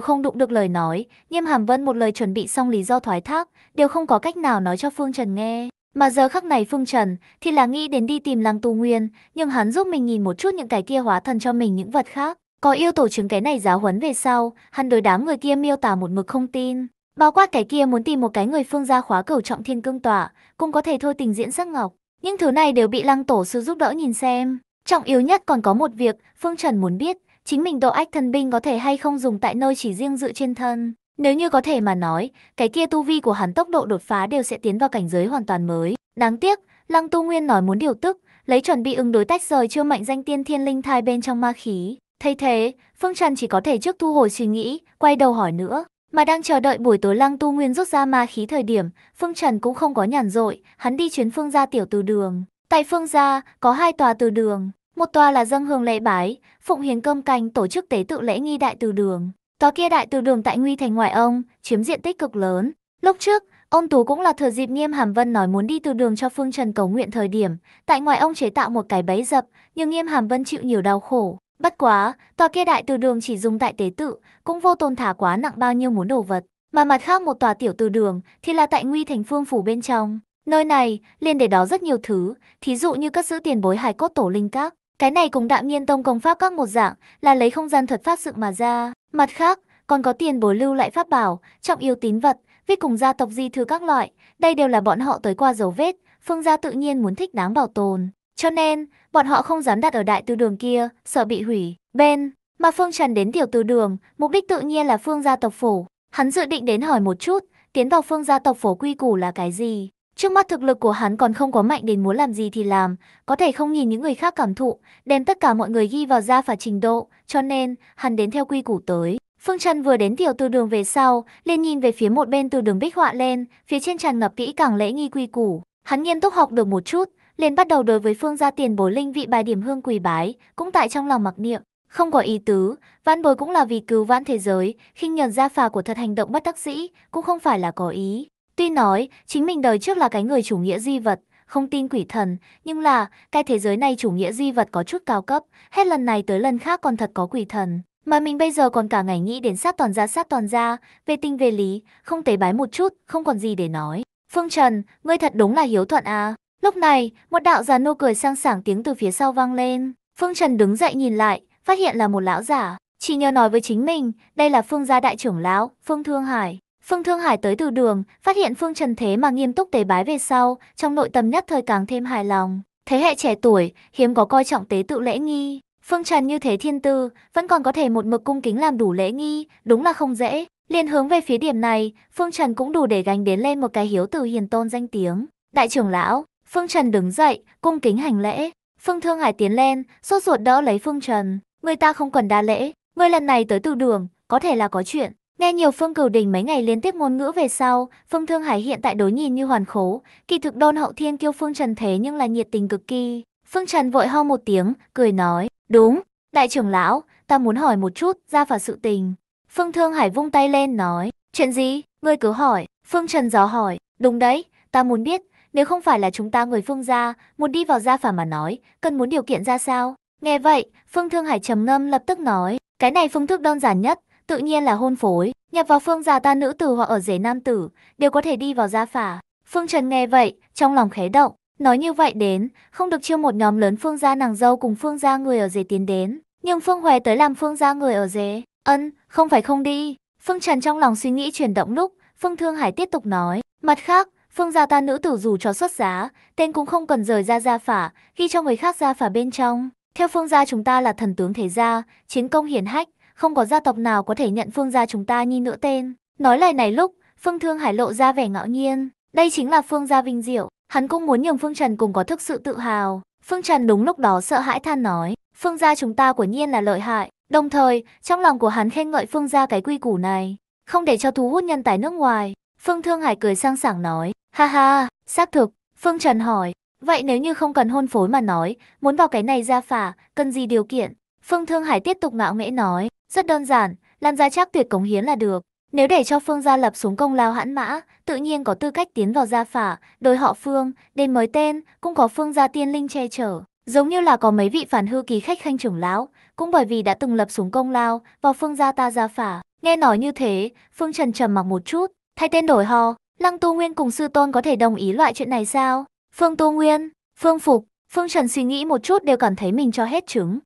A: không đụng được lời nói, Nghiêm Hàm Vân một lời chuẩn bị xong lý do thoái thác, đều không có cách nào nói cho Phương Trần nghe. Mà giờ khắc này Phương Trần thì là nghĩ đến đi tìm Lăng Tu Nguyên, nhưng hắn giúp mình nhìn một chút những cái kia hóa thần cho mình những vật khác. Có yêu tổ chứng cái này giáo huấn về sau, hắn đối đám người kia miêu tả một mực không tin. Bao quát cái kia muốn tìm một cái người phương gia khóa cầu trọng thiên cương tỏa, cũng có thể thôi tình diễn sắc ngọc. Những thứ này đều bị lăng tổ sư giúp đỡ nhìn xem. Trọng yếu nhất còn có một việc, Phương Trần muốn biết, chính mình độ ách thần binh có thể hay không dùng tại nơi chỉ riêng dự trên thân. Nếu như có thể mà nói, cái kia tu vi của hắn tốc độ đột phá đều sẽ tiến vào cảnh giới hoàn toàn mới. Đáng tiếc, Lăng Tu Nguyên nói muốn điều tức, lấy chuẩn bị ứng đối tách rời chưa mạnh danh tiên thiên linh thai bên trong ma khí. Thay thế, Phương Trần chỉ có thể trước thu hồi suy nghĩ, quay đầu hỏi nữa. Mà đang chờ đợi buổi tối Lăng Tu Nguyên rút ra ma khí thời điểm, Phương Trần cũng không có nhàn rỗi, hắn đi chuyến Phương gia tiểu từ đường. Tại Phương gia, có hai tòa từ đường, một tòa là dâng hương lễ bái, phụng hiến cơm canh tổ chức tế tự lễ nghi đại từ đường, Tòa kia đại từ đường tại Nguy Thành ngoại ông, chiếm diện tích cực lớn. Lúc trước, ông Tú cũng là thừa dịp Nghiêm Hàm Vân nói muốn đi từ đường cho Phương Trần cầu nguyện thời điểm, tại ngoại ông chế tạo một cái bẫy dập, nhưng Nghiêm Hàm Vân chịu nhiều đau khổ. Bất quá, tòa kia đại từ đường chỉ dùng tại tế tự, cũng vô tồn thả quá nặng bao nhiêu muốn đồ vật. Mà mặt khác một tòa tiểu từ đường thì là tại Nguy Thành Phương Phủ bên trong. Nơi này, liền để đó rất nhiều thứ, thí dụ như các giữ tiền bối hài cốt tổ linh các. Cái này cũng đạm nhiên tông công pháp các một dạng, là lấy không gian thuật pháp sự mà ra. Mặt khác, còn có tiền bối lưu lại pháp bảo, trọng yếu tín vật, viết cùng gia tộc di thư các loại, đây đều là bọn họ tới qua dấu vết, phương gia tự nhiên muốn thích đáng bảo tồn. Cho nên, bọn họ không dám đặt ở đại tư đường kia, sợ bị hủy. Bên, mà Phương Trần đến tiểu tư đường, mục đích tự nhiên là phương gia tộc phổ. Hắn dự định đến hỏi một chút, tiến vào phương gia tộc phổ quy củ là cái gì? Trước mắt thực lực của hắn còn không có mạnh đến muốn làm gì thì làm, có thể không nhìn những người khác cảm thụ, đem tất cả mọi người ghi vào gia phả trình độ, cho nên hắn đến theo quy củ tới. Phương Trần vừa đến tiểu từ đường về sau, liền nhìn về phía một bên từ đường bích họa lên, phía trên tràn ngập kỹ càng lễ nghi quy củ. Hắn nghiêm túc học được một chút, liền bắt đầu đối với phương gia tiền bối linh vị bài điểm hương quỳ bái, cũng tại trong lòng mặc niệm. Không có ý tứ, vãn bối cũng là vì cứu vãn thế giới, khinh nhờn gia phà của thật hành động bất đắc dĩ, cũng không phải là có ý. Tuy nói, chính mình đời trước là cái người chủ nghĩa di vật, không tin quỷ thần, nhưng là, cái thế giới này chủ nghĩa di vật có chút cao cấp, hết lần này tới lần khác còn thật có quỷ thần. Mà mình bây giờ còn cả ngày nghĩ đến sát toàn gia sát toàn gia, về tinh về lý, không tế bái một chút, không còn gì để nói. Phương Trần, ngươi thật đúng là hiếu thuận à. Lúc này, một đạo già nô cười sang sảng tiếng từ phía sau vang lên. Phương Trần đứng dậy nhìn lại, phát hiện là một lão giả. Chỉ nhờ nói với chính mình, đây là Phương gia đại trưởng lão, Phương Thương Hải. Phương Thương Hải tới từ đường, phát hiện Phương Trần Thế mà nghiêm túc tế bái về sau, trong nội tâm nhất thời càng thêm hài lòng. Thế hệ trẻ tuổi, hiếm có coi trọng tế tự lễ nghi. Phương Trần như thế thiên tư, vẫn còn có thể một mực cung kính làm đủ lễ nghi, đúng là không dễ. Liên hướng về phía điểm này, Phương Trần cũng đủ để gánh đến lên một cái hiếu từ hiền tôn danh tiếng. Đại trưởng lão, Phương Trần đứng dậy, cung kính hành lễ. Phương Thương Hải tiến lên, sốt ruột đỡ lấy Phương Trần. Người ta không cần đa lễ, người lần này tới từ đường, có thể là có chuyện. Nghe nhiều Phương Cửu Đình mấy ngày liên tiếp ngôn ngữ về sau, Phương Thương Hải hiện tại đối nhìn như hoàn khố, kỳ thực đôn hậu thiên kiêu Phương Trần thế nhưng là nhiệt tình cực kỳ. Phương Trần vội ho một tiếng, cười nói, đúng, đại trưởng lão, ta muốn hỏi một chút, ra phả sự tình. Phương Thương Hải vung tay lên nói, chuyện gì, ngươi cứ hỏi, Phương Trần gió hỏi, đúng đấy, ta muốn biết, nếu không phải là chúng ta người Phương gia, muốn đi vào gia phả mà nói, cần muốn điều kiện ra sao? Nghe vậy, Phương Thương Hải trầm ngâm lập tức nói, cái này phương thức đơn giản nhất, tự nhiên là hôn phối, nhập vào phương già ta nữ tử hoặc ở rể nam tử, đều có thể đi vào gia phả. Phương Trần nghe vậy, trong lòng khẽ động, nói như vậy đến, không được chiêu một nhóm lớn phương gia nàng dâu cùng phương gia người ở rể tiến đến, nhưng phương Hoè tới làm phương gia người ở rể, ân, không phải không đi. Phương Trần trong lòng suy nghĩ chuyển động lúc, Phương Thương Hải tiếp tục nói, mặt khác, phương gia ta nữ tử dù cho xuất giá, tên cũng không cần rời ra gia phả, ghi cho người khác gia phả bên trong. Theo phương gia chúng ta là thần tướng thế gia, chiến công hiển hách, không có gia tộc nào có thể nhận Phương gia chúng ta như nữa tên. Nói lời này lúc, Phương Thương Hải lộ ra vẻ ngạo nhiên. Đây chính là Phương gia vinh diệu, hắn cũng muốn nhường Phương Trần cùng có thực sự tự hào. Phương Trần đúng lúc đó sợ hãi than nói, Phương gia chúng ta của nhiên là lợi hại. Đồng thời, trong lòng của hắn khen ngợi Phương gia cái quy củ này, không để cho thu hút nhân tài nước ngoài. Phương Thương Hải cười sang sảng nói, ha ha, xác thực. Phương Trần hỏi, vậy nếu như không cần hôn phối mà nói, muốn vào cái này ra phả, cần gì điều kiện? Phương Thương Hải tiếp tục ngạo mễ nói, rất đơn giản, làm gia chắc tuyệt cống hiến là được. Nếu để cho Phương Gia Lập xuống công lao hãn mã, tự nhiên có tư cách tiến vào gia phả, đối họ Phương, đến mới tên, cũng có Phương Gia Tiên Linh che chở. Giống như là có mấy vị phản hư ký khách khanh trưởng lão, cũng bởi vì đã từng lập xuống công lao, vào Phương Gia ta gia phả. Nghe nói như thế, Phương Trần trầm mặc một chút, thay tên đổi họ, Lăng Tu Nguyên cùng sư tôn có thể đồng ý loại chuyện này sao? Phương Tu Nguyên, Phương Phục, Phương Trần suy nghĩ một chút đều cảm thấy mình cho hết trứng.